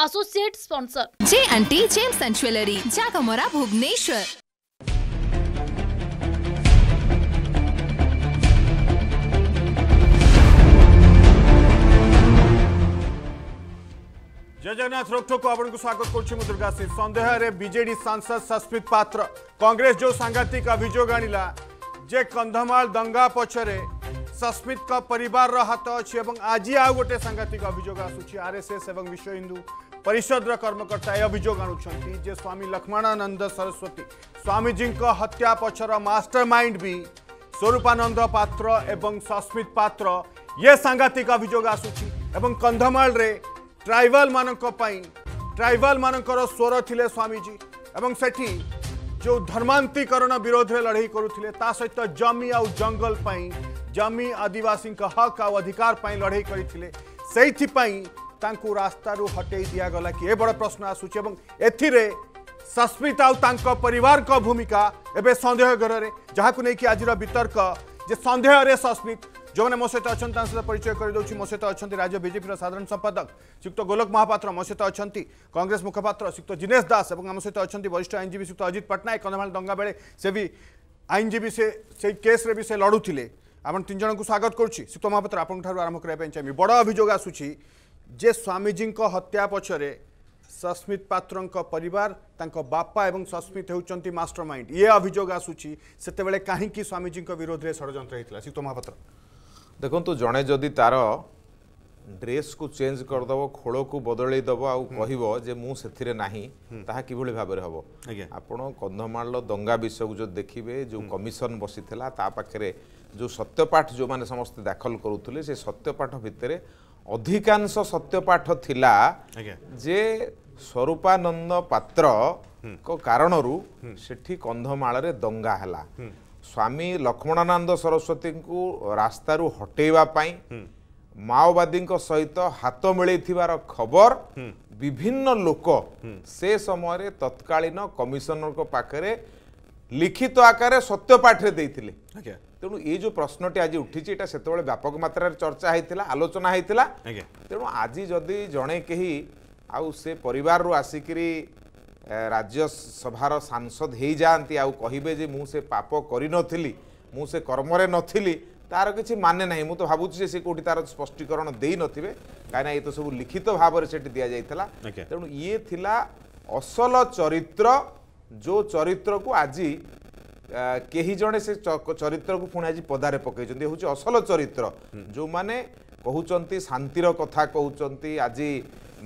associate sponsor जे आंटी gems and jewellery जागमोरा भुवनेश्वर जय जगन्नाथ आपन को स्वागत करुच्ची दुर्गा सिंह सन्देह बीजेडी सांसद सस्मित पात्र कांग्रेस जो सांघातिक अभियोग आणला जे कंधमाल दंगा पछरे सस्मित परिवार हात अच्छी आज आउ गोटे सांघातिक अभियोग आसूची आरएसएस एवं विश्व हिंदू परिषद कर्मकर्ता यह अभोग जे स्वामी लक्ष्मणानंद सरस्वती स्वामीजी हत्या पक्षर मास्टर माइंड भी स्वरूपानंद पात्र सस्मित पात्र ये सांघातिक अभोग आसूम कंधमाल ट्राइबाल मान ट्राइबाल मान स्वर थे स्वामीजी एवं से जो धर्मांतिकरण विरोध में लड़े करुते सहित जमी आउ जंगल जमी आदिवासी हक आधिकार लड़े करें रास्तु हटे दिगला कि बड़ प्रश्न आसमित आवार भूमिका एवं सन्देह घर में जहाँ को लेकिन आज वितर्क जे सन्देह सस्मित जो मैंने मो सहित अच्छा सहित परिचय करदे मो सहित अच्छा राज्य बजेपी साधारण संपादक श्रीयुक्त गोलक महापात्र मो सहित अच्छा कंग्रेस मुखपात्र श्रीक्त जिनेश दास और आम सहित अच्छा वरिष्ठ आईनजीवी श्रीयुक्त अजित पट्टनायक कंधमाल दंगा बेले से भी आईनजीवी से, से केस्रे भी से लड़ू थे आम तीन जन स्वागत करुच्ची श्रीयुक्त महापात्र आप आरंभ करने चाहिए बड़ अभोग आसूसी ଯେ ସ୍ୱାମୀଜୀଙ୍କ ହତ୍ୟା ପଛରେ ସସ୍ମିତ ପାତ୍ରଙ୍କ ପରିବାର ତାଙ୍କ ବାପା ଏବଂ ସସ୍ମିତ ହେଉଛନ୍ତି ମାଷ୍ଟର ମାଇଣ୍ଡ ଇଏ ଅଭିଯୋଗ ଆସୁଛି ସେତେବେଳେ କାହିଁକି ସ୍ୱାମୀଜୀଙ୍କ ବିରୋଧରେ ଷଡ଼ଯନ୍ତ୍ର ହେଇଥିଲା ଶ୍ରୀତ ମହାପାତ୍ର ଦେଖନ୍ତୁ ଜଣେ ଯଦି ତାର ଡ୍ରେସ୍କୁ ଚେଞ୍ଜ କରିଦେବ ଖୋଳକୁ ବଦଳେଇ ଦେବ ଆଉ କହିବ ଯେ ମୁଁ ସେଥିରେ ନାହିଁ ତାହା କିଭଳି ଭାବରେ ହେବ ଆପଣ କନ୍ଧମାଳର ଦଙ୍ଗା ବିଷୟକୁ ଯଦି ଦେଖିବେ ଯେଉଁ କମିଶନ ବସିଥିଲା ତା ପାଖରେ ଯେଉଁ ସତ୍ୟପାଠ ଯେଉଁମାନେ ସମସ୍ତେ ଦାଖଲ କରୁଥିଲେ ସେ ସତ୍ୟପାଠ ଭିତରେ ଅଧିକାଂଶ ସତ୍ୟପାଠ ଥିଲା ଯେ ସ୍ୱରୂପାନନ୍ଦ ପାତ୍ର କାରଣରୁ ସେଠି କନ୍ଧମାଳରେ ଦଙ୍ଗା ହେଲା ସ୍ୱାମୀ ଲକ୍ଷ୍ମଣାନନ୍ଦ ସରସ୍ୱତୀଙ୍କୁ ରାସ୍ତାରୁ ହଟେଇବା ପାଇଁ ମାଓବାଦୀଙ୍କ ସହିତ ହାତ ମିଳେଇଥିବାର ଖବର ବିଭିନ୍ନ ଲୋକ ସେ ସମୟରେ ତତ୍କାଳୀନ କମିଶନରଙ୍କ ପାଖରେ ଲିଖିତ ଆକାରରେ ସତ୍ୟପାଠରେ ଦେଇଥିଲେ ଆଜ୍ଞା ତେଣୁ ଏଇ ଯେଉଁ ପ୍ରଶ୍ନଟି ଆଜି ଉଠିଛି ଏଇଟା ସେତେବେଳେ ବ୍ୟାପକ ମାତ୍ରାରେ ଚର୍ଚ୍ଚା ହୋଇଥିଲା ଆଲୋଚନା ହୋଇଥିଲା ତେଣୁ ଆଜି ଯଦି ଜଣେ କେହି ଆଉ ସେ ପରିବାରରୁ ଆସିକରି ରାଜ୍ୟସଭାର ସାଂସଦ ହୋଇଯାଆନ୍ତି ଆଉ କହିବେ ଯେ ମୁଁ ସେ ପାପ କରିନଥିଲି ମୁଁ ସେ କର୍ମରେ ନଥିଲି ତାର କିଛି ମାନେ ନାହିଁ ମୁଁ ତ ଭାବୁଛି ଯେ ସେ କେଉଁଠି ତାର ସ୍ପଷ୍ଟୀକରଣ ଦେଇନଥିବେ କାହିଁକିନା ଏ ତ ସବୁ ଲିଖିତ ଭାବରେ ସେଠି ଦିଆଯାଇଥିଲା ତେଣୁ ଇଏ ଥିଲା ଅସଲ ଚରିତ୍ର ଯେଉଁ ଚରିତ୍ରକୁ ଆଜି କେହି ଜଣେ ସେ ଚରିତ୍ରକୁ ପୁଣି ଆଜି ପଦାରେ ପକାଇଛନ୍ତି ହେଉଛି ଅସଲ ଚରିତ୍ର ଯେଉଁମାନେ କହୁଛନ୍ତି ଶାନ୍ତିର କଥା କହୁଛନ୍ତି ଆଜି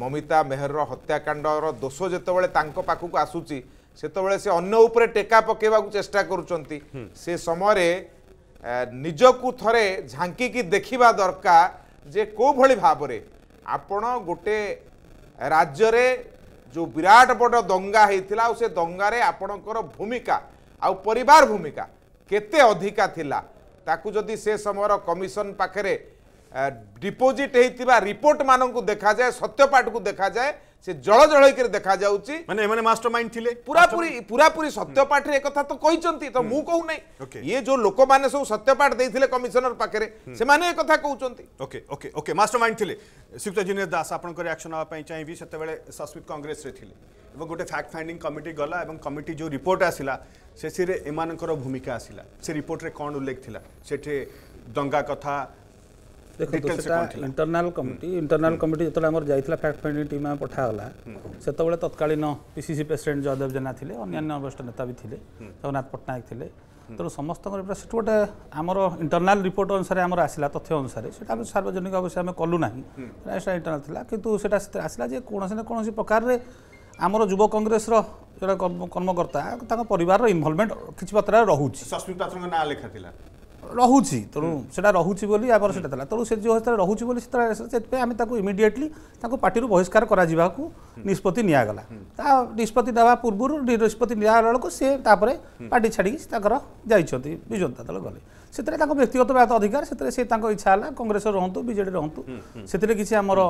ମମିତା ମେହରର ହତ୍ୟାକାଣ୍ଡର ଦୋଷ ଯେତେବେଳେ ତାଙ୍କ ପାଖକୁ ଆସୁଛି ସେତେବେଳେ ସେ ଅନ୍ୟ ଉପରେ ଟେକା ପକାଇବାକୁ ଚେଷ୍ଟା କରୁଛନ୍ତି ସେ ସମୟରେ ନିଜକୁ ଥରେ ଝାଙ୍କିକି ଦେଖିବା ଦରକାର ଯେ କେଉଁଭଳି ଭାବରେ ଆପଣ ଗୋଟେ ରାଜ୍ୟରେ ଯେଉଁ ବିରାଟ ବଡ଼ ଦଙ୍ଗା ହେଇଥିଲା ଆଉ ସେ ଦଙ୍ଗାରେ ଆପଣଙ୍କର ଭୂମିକା ଆଉ ପରିବାର ଭୂମିକା କେତେ ଅଧିକା ଥିଲା ତାକୁ ଯଦି ସେ ସମୟର କମିଶନ ପାଖରେ ଡିପୋଜିଟ୍ ହେଇଥିବା ରିପୋର୍ଟମାନଙ୍କୁ ଦେଖାଯାଏ ସତ୍ୟପାଠକୁ ଦେଖାଯାଏ ସେ ଜଳ ଜଳେଇକରି ଦେଖାଯାଉଛି ମାନେ ଏମାନେ ମାଷ୍ଟର ମାଇଣ୍ଡ ଥିଲେ ପୁରାପୁରି ପୁରାପୁରି ସତ୍ୟପାଠରେ ଏକଥା ତ କହିଛନ୍ତି ତ ମୁଁ କହୁନାହିଁ ଇଏ ଯୋଉ ଲୋକମାନେ ସବୁ ସତ୍ୟପାଠ ଦେଇଥିଲେ କମିଶନର ପାଖରେ ସେମାନେ ଏକଥା କହୁଛନ୍ତି okay okay okay master mind ଥିଲେ ଶ୍ରୀଯୁକ୍ତ ଜିନେଶ ଦାସ ଆପଣଙ୍କ ରିଆକ୍ସନ୍ ହେବା ପାଇଁ ଚାହିଁବି ସେତେବେଳେ ସସ୍ମିତ କଂଗ୍ରେସରେ ଥିଲେ ଏବଂ ଗୋଟେ ଫ୍ୟାକ୍ଟ ଫାଇଣ୍ଡିଂ କମିଟି ଗଲା ଏବଂ କମିଟି ଯେଉଁ ରିପୋର୍ଟ ଆସିଲା ସେଥିରେ ଏମାନଙ୍କର ଭୂମିକା ଆସିଲା ସେ ରିପୋର୍ଟରେ କ'ଣ ଉଲ୍ଲେଖ ଥିଲା ସେଠି ଦଙ୍ଗା କଥା internal committee committee fact finding team इन्टरना पठाहेलात्कालीन पिसिस प्रेसडेन्ट जयदेव जेना ले अन्य ब्योष्ठ नेताब्नाथ पट्टायक ले तर समस्या गएर इन्टरनाल रिपोर्ट अनुसार आसाला तथ्य अनुसार सार्वजनिक अवश्य कलु नै थाहा छ कि आसलास प्रकार जुव कङ्ग्रेस एउटा कर्मकर्ता इन्भल्भमेन्ट मतलब ରହୁଛି ତେଣୁ ସେଇଟା ରହୁଛି ବୋଲି ଆମର ସେଇଟା ଥିଲା ତେଣୁ ସେ ଯେଉଁ ସ୍ଥାନରେ ରହୁଛି ବୋଲି ସେତେବେଳେ ସେଥିପାଇଁ ଆମେ ତାକୁ ଇମିଡ଼ିଏଟଲି ତାଙ୍କୁ ପାର୍ଟିରୁ ବହିଷ୍କାର କରାଯିବାକୁ ନିଷ୍ପତ୍ତି ନିଆଗଲା ତା ନିଷ୍ପତ୍ତି ନେବା ପୂର୍ବରୁ ନିଷ୍ପତ୍ତି ନିଆଗଲା ବେଳକୁ ସେ ତାପରେ ପାର୍ଟି ଛାଡ଼ିକି ତାଙ୍କର ଯାଇଛନ୍ତି ବିଜୁ ଜନତା ଦଳ ଗଲେ ସେଥିରେ ତାଙ୍କ ବ୍ୟକ୍ତିଗତ ଅଧିକାର ସେଥିରେ ସେ ତାଙ୍କ ଇଚ୍ଛା ହେଲା କଂଗ୍ରେସରେ ରହନ୍ତୁ ବିଜେଡ଼ି ରହନ୍ତୁ ସେଥିରେ କିଛି ଆମର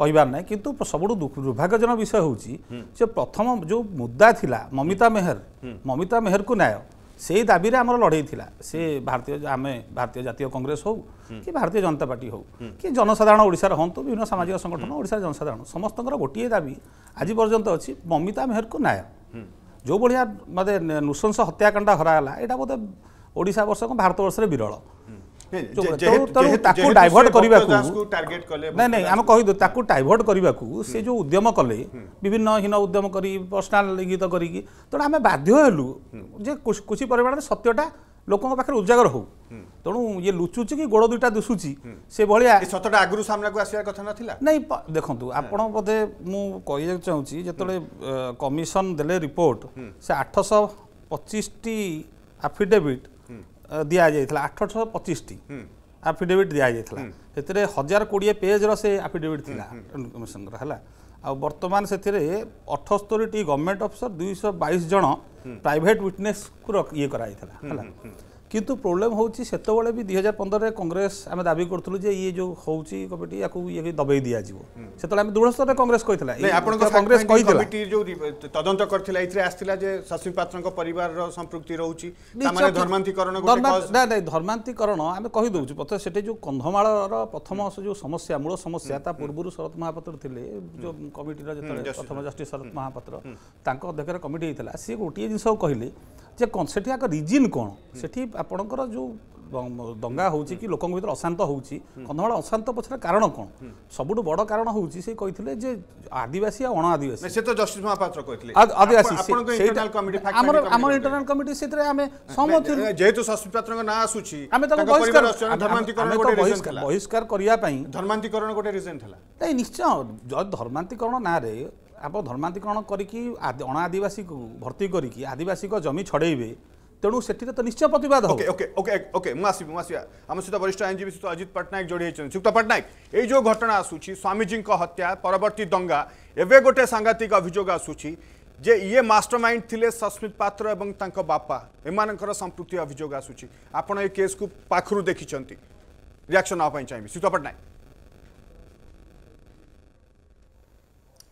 କହିବାର ନାହିଁ କିନ୍ତୁ ସବୁଠୁ ଦୁର୍ଭାଗ୍ୟଜନକ ବିଷୟ ହେଉଛି ଯେ ପ୍ରଥମ ଯେଉଁ ମୁଦ୍ଦା ଥିଲା ମମିତା ମେହର ମମିତା ମେହରକୁ ନ୍ୟାୟ সেই দাবিরে আমার লড়াই লা সে ভারতীয় আমি ভারতীয় জাতীয় কংগ্রেস হোক কি ভারতীয় জনতা পার্টি হোক কি জনসাধারণ ওড়িশার হন্তু বিভিন্ন সামাজিক সংগঠন ওড়িশার জনসাধারণ সমস্তর গোটিয়ে দাবি আজি পর্যন্ত অছি মমিতা মেহরকু ন্যায় যেভাবে মানে নৃশংস হত্যাকাণ্ড হরাগলা এটা বোধে ওড়িশা বর্ষ ভারতবর্ষের বিরল ତାକୁ ଡାଇଭର୍ଟ କରିବାକୁ ନାଇଁ ନାଇଁ ଆମେ କହିଦେଉ ତାକୁ ଡାଇଭର୍ଟ କରିବାକୁ ସେ ଯେଉଁ ଉଦ୍ୟମ କଲେ ବିଭିନ୍ନ ହୀନ ଉଦ୍ୟମ କରି ପର୍ସନାଲ ଇଙ୍ଗିତ କରିକି ତେଣୁ ଆମେ ବାଧ୍ୟ ହେଲୁ ଯେ କିଛି ପରିମାଣରେ ସତ୍ୟଟା ଲୋକଙ୍କ ପାଖରେ ଉଜାଗର ହଉ ତେଣୁ ଇଏ ଲୁଚୁଛି କି ଗୋଡ଼ ଦୁଇଟା ଦୁଶୁଛି ସେଭଳିଆ ସତଟା ଆଗରୁ ସାମ୍ନାକୁ ଆସିବା କଥା ନଥିଲା ନାଇଁ ଦେଖନ୍ତୁ ଆପଣ ବୋଧେ ମୁଁ କହିବାକୁ ଚାହୁଁଛି ଯେତେବେଳେ କମିଶନ ଦେଲେ ରିପୋର୍ଟ ସେ ଆଠଶହ ପଚିଶଟି ଆଫିଡେଭିଟ୍ ଦିଆଯାଇଥିଲା ଆଠଶହ ପଚିଶଟି ଆଫିଡେଭିଟ୍ ଦିଆଯାଇଥିଲା ସେଥିରେ ହଜାର କୋଡ଼ିଏ ପେଜ୍ର ସେ ଆଫିଡେଭିଟ୍ ଥିଲା କମିଶନର ହେଲା ଆଉ ବର୍ତ୍ତମାନ ସେଥିରେ ଅଠସ୍ତରୀଟି ଗଭର୍ଣ୍ଣମେଣ୍ଟ ଅଫିସର ଦୁଇଶହ ବାଇଶ ଜଣ ପ୍ରାଇଭେଟ୍ ୱିଟନେସ୍କୁ ଇଏ କରାଯାଇଥିଲା ହେଲା কিন্তু ପ୍ରୋବ୍ଲେମ୍ ହେଉଛି ସେତେବେଳେ ବି ଦୁଇ ହଜାର ପନ୍ଦରରେ କଂଗ୍ରେସ ଆମେ ଦାବି କରୁଥିଲୁ ଯେ ଇଏ ଯେଉଁ ହେଉଛି କମିଟି ୟାକୁ ଇଏ ଦବେଇ ଦିଆଯିବ ସେତେବେଳେ ଆମେ ଦୃଢ଼ ସ୍ତରରେ କଂଗ୍ରେସ କହିଥିଲା କଂଗ୍ରେସ କହିଥିଲା ଯେଉଁ ତଦନ୍ତ କରିଥିଲା ଏଥିରେ ଆସିଥିଲା ଯେ ଶଶୀ ପାତ୍ରଙ୍କ ପରିବାରର ସମ୍ପୃକ୍ତି ରହୁଛି ଧର୍ମାନ୍ତିକରଣ ନାଇଁ ନାଇଁ ଧର୍ମାନ୍ତିକରଣ ଆମେ କହିଦେଉଛୁ ପଥରେ ସେଠି ଯେଉଁ କନ୍ଧମାଳର ପ୍ରଥମ ଯେଉଁ ସମସ୍ୟା ମୂଳ ସମସ୍ୟା ତା ପୂର୍ବରୁ ଶରତ ମହାପାତ୍ର ଥିଲେ ଯେଉଁ କମିଟିର ଯେତେବେଳେ ପ୍ରଥମ ଜଷ୍ଟିସ୍ ଶରତ ମହାପାତ୍ର ତାଙ୍କ ଅଧ୍ୟକ୍ଷରେ କମିଟି ହେଇଥିଲା ସିଏ ଗୋଟିଏ ଜିନିଷ କହିଲେ ଯେ ସେଠି ଆଗ ରିଜିନ୍ କ'ଣ ସେଠି ଆପଣଙ୍କର ଯେଉଁ ଦଙ୍ଗା ହେଉଛି କି ଲୋକଙ୍କ ଭିତରେ ଅଶାନ୍ତ ହେଉଛି କନ୍ଧମାଳ ଅଶାନ୍ତ ପଛରେ କାରଣ କ'ଣ ସବୁଠୁ ବଡ଼ କାରଣ ହେଉଛି ସେ କହିଥିଲେ ଯେ ଆଦିବାସୀ ଆଉ ଅଣ ଆଦିବାସୀ ଆଦିବାସୀ ଆମର ଆମର ଇଣ୍ଟରନାଲ କମିଟି ସେଥିରେ ଆମେ ସହମତ ଯେହେତୁ ସସ୍ମିପାତ୍ରଙ୍କ ନାଁ ଆସୁଛି ଆମେ ତାକୁ ବହିଷ୍କାର କରିବା ପାଇଁ ଧର୍ମାନ୍ତିକରଣ ଗୋଟେ ରିଜନ୍ ଥିଲା ନାଇଁ ନିଶ୍ଚୟ ଧର୍ମାନ୍ତିକରଣ ନାଁରେ आप धर्मांतिकरण करी अणादिवासी को भर्ती करी आदिवास जमी छड़े तेणु से तो निश्चय प्रतिबाद ओके ओके ओके ओके मुझे आसपी आम सहित वरिष्ठ आईनजीवी सहित अजित पट्टनायक जोड़ी होती श्रीयुक्त पट्टनायक ये जो घटना आसूरी स्वामीजी हत्या परवर्त दंगा एवं गोटे सांघातिक अभोग आसूरी ये मस्टर माइंड थे सस्मित पात्र बापा एम संप्रति अभोग आसूरी आपत ये केस कु पाखर देखी रियाक्शन नाप चाहिए सुक्त पट्टनायक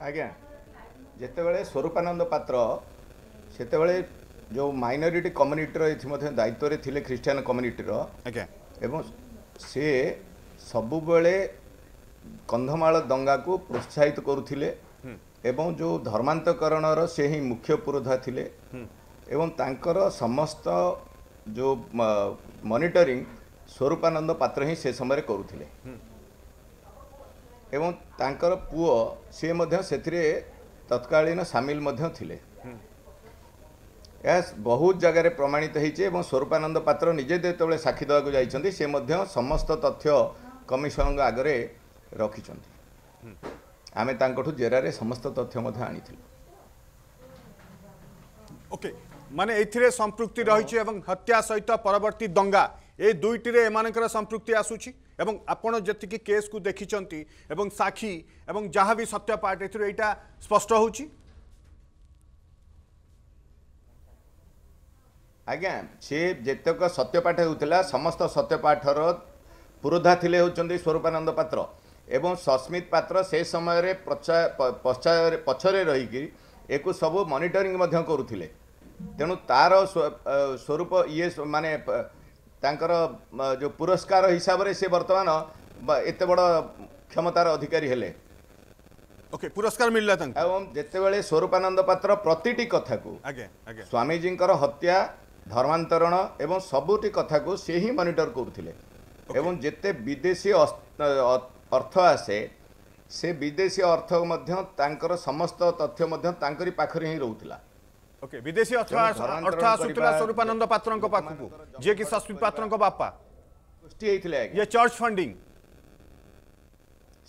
आज्ञा ଯେତେବେଳେ ସ୍ୱରୂପାନନ୍ଦ ପାତ୍ର ସେତେବେଳେ ଯେଉଁ ମାଇନୋରିଟି କମ୍ୟୁନିଟିର ଏଥି ମଧ୍ୟ ଦାୟିତ୍ୱରେ ଥିଲେ ଖ୍ରୀଷ୍ଟିଆନ କମ୍ୟୁନିଟିର ଆଜ୍ଞା ଏବଂ ସେ ସବୁବେଳେ କନ୍ଧମାଳ ଦଙ୍ଗାକୁ ପ୍ରୋତ୍ସାହିତ କରୁଥିଲେ ଏବଂ ଯେଉଁ ଧର୍ମାନ୍ତକରଣର ସେ ହିଁ ମୁଖ୍ୟ ପୁରୋଧା ଥିଲେ ଏବଂ ତାଙ୍କର ସମସ୍ତ ଯେଉଁ ମନିଟରିଂ ସ୍ୱରୂପାନନ୍ଦ ପାତ୍ର ହିଁ ସେ ସମୟରେ କରୁଥିଲେ ଏବଂ ତାଙ୍କର ପୁଅ ସିଏ ମଧ୍ୟ ସେଥିରେ ତତ୍କାଳୀନ ସାମିଲ ମଧ୍ୟ ଥିଲେ ଏହା ବହୁତ ଜାଗାରେ ପ୍ରମାଣିତ ହୋଇଛି ଏବଂ ସ୍ୱରୂପାନନ୍ଦ ପାତ୍ର ନିଜେ ଯେତେବେଳେ ସାକ୍ଷୀ ଦେବାକୁ ଯାଇଛନ୍ତି ସେ ମଧ୍ୟ ସମସ୍ତ ତଥ୍ୟ କମିଶନଙ୍କ ଆଗରେ ରଖିଛନ୍ତି ଆମେ ତାଙ୍କଠୁ ଜେରାରେ ସମସ୍ତ ତଥ୍ୟ ମଧ୍ୟ ଆଣିଥିଲୁ ଓକେ ମାନେ ଏଇଥିରେ ସମ୍ପୃକ୍ତି ରହିଛି ଏବଂ ହତ୍ୟା ସହିତ ପରବର୍ତ୍ତୀ ଦଙ୍ଗା ଏ ଦୁଇଟିରେ ଏମାନଙ୍କର ସମ୍ପୃକ୍ତି ଆସୁଛି এবং আপনার কেস কু দেখিছেন এবং সাক্ষী এবং যা বি সত্য সত্যপাঠ এর এইটা স্পষ্ট হচ্ছে আজ্ঞা সে যেতক সত্যপাঠ হেউলা সমস্ত সত্যপাঠর পুরোধা লে হচ্ছেন স্বরূপানন্দ পাত্র এবং সস্মিত পাত্র সে সময় পছরে রহিকি একু সবু মনিটরিং করুলে তেমন তার স্বরূপ ইয়ে মানে ତାଙ୍କର ଯେଉଁ ପୁରସ୍କାର ହିସାବରେ ସେ ବର୍ତ୍ତମାନ ଏତେ ବଡ଼ କ୍ଷମତାର ଅଧିକାରୀ ହେଲେ ଓକେ ପୁରସ୍କାର ମିଳିଲା ତାଙ୍କୁ ଏବଂ ଯେତେବେଳେ ସ୍ୱରୂପାନନ୍ଦ ପାତ୍ର ପ୍ରତିଟି କଥାକୁ ସ୍ୱାମୀଜୀଙ୍କର ହତ୍ୟା ଧର୍ମାନ୍ତରଣ ଏବଂ ସବୁଟି କଥାକୁ ସେ ହିଁ ମନିଟର କରୁଥିଲେ ଏବଂ ଯେତେ ବିଦେଶୀ ଅର୍ଥ ଆସେ ସେ ବିଦେଶୀ ଅର୍ଥ ମଧ୍ୟ ତାଙ୍କର ସମସ୍ତ ତଥ୍ୟ ମଧ୍ୟ ତାଙ୍କରି ପାଖରେ ହିଁ ରହୁଥିଲା ଓକେ ବିଦେଶୀ ଅର୍ଥ ଅର୍ଥାସୁତୁଲା ସ୍ୱରୂପାନନ୍ଦ ପାତ୍ରଙ୍କ ପାଖକୁ ଯିଏକି ଶଶୀ ପାତ୍ରଙ୍କ ବାପା ଇଏ ଚର୍ଚ୍ଚ ଫଣ୍ଡିଂ